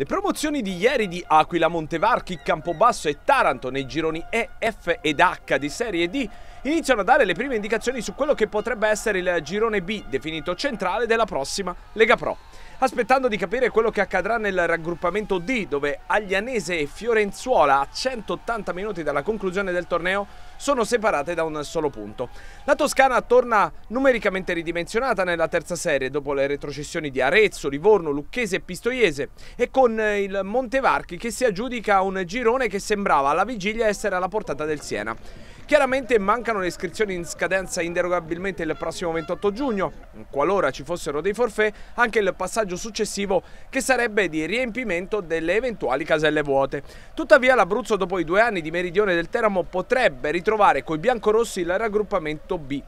Le promozioni di ieri di Aquila, Montevarchi, Campobasso e Taranto nei gironi E, F ed H di Serie D iniziano a dare le prime indicazioni su quello che potrebbe essere il girone B, definito centrale della prossima Lega Pro aspettando di capire quello che accadrà nel raggruppamento D, dove Aglianese e Fiorenzuola, a 180 minuti dalla conclusione del torneo, sono separate da un solo punto. La Toscana torna numericamente ridimensionata nella terza serie, dopo le retrocessioni di Arezzo, Livorno, Lucchese e Pistoiese, e con il Montevarchi che si aggiudica un girone che sembrava alla vigilia essere alla portata del Siena. Chiaramente mancano le iscrizioni in scadenza inderogabilmente il prossimo 28 giugno, qualora ci fossero dei forfè, anche il passaggio successivo che sarebbe di riempimento delle eventuali caselle vuote. Tuttavia l'Abruzzo dopo i due anni di meridione del Teramo potrebbe ritrovare coi biancorossi il raggruppamento B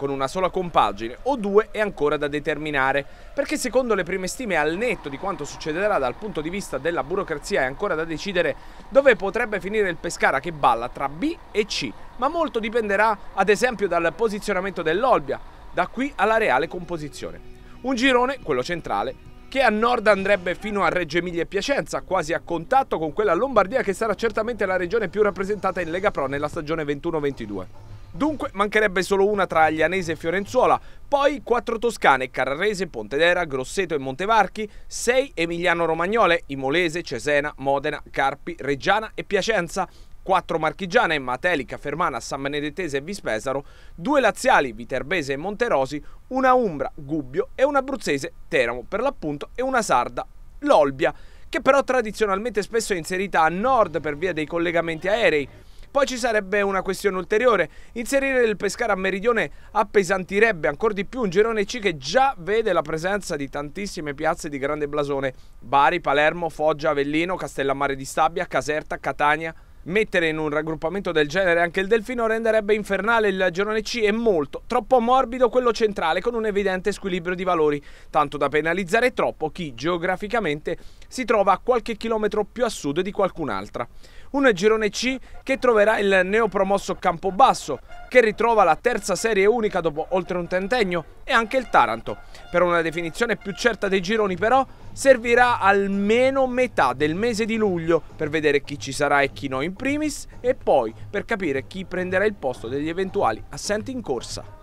con una sola compagine o due è ancora da determinare, perché secondo le prime stime al netto di quanto succederà dal punto di vista della burocrazia è ancora da decidere dove potrebbe finire il Pescara che balla tra B e C, ma molto dipenderà ad esempio dal posizionamento dell'Olbia, da qui alla reale composizione. Un girone, quello centrale, che a nord andrebbe fino a Reggio Emilia e Piacenza, quasi a contatto con quella Lombardia che sarà certamente la regione più rappresentata in Lega Pro nella stagione 21-22. Dunque mancherebbe solo una tra Aglianese e Fiorenzuola, poi quattro toscane, Carrarese, Pontedera, Grosseto e Montevarchi, sei Emiliano-Romagnole, Imolese, Cesena, Modena, Carpi, Reggiana e Piacenza, 4 marchigiane, Matelica, Fermana, San Benedettese e Vispesaro, 2 laziali, Viterbese e Monterosi, una Umbra, Gubbio e una abruzzese, Teramo per l'appunto, e una sarda, L'Olbia, che però tradizionalmente spesso è inserita a nord per via dei collegamenti aerei. Poi ci sarebbe una questione ulteriore. Inserire il Pescara a Meridione appesantirebbe ancora di più un girone C che già vede la presenza di tantissime piazze di grande blasone. Bari, Palermo, Foggia, Avellino, Castellammare di Stabia, Caserta, Catania, mettere in un raggruppamento del genere anche il Delfino renderebbe infernale il girone C e molto, troppo morbido quello centrale con un evidente squilibrio di valori, tanto da penalizzare troppo chi geograficamente si trova a qualche chilometro più a sud di qualcun'altra. Un girone C che troverà il neopromosso Campobasso, che ritrova la terza serie unica dopo oltre un tentennio, e anche il Taranto. Per una definizione più certa dei gironi però servirà almeno metà del mese di luglio per vedere chi ci sarà e chi no in primis e poi per capire chi prenderà il posto degli eventuali assenti in corsa.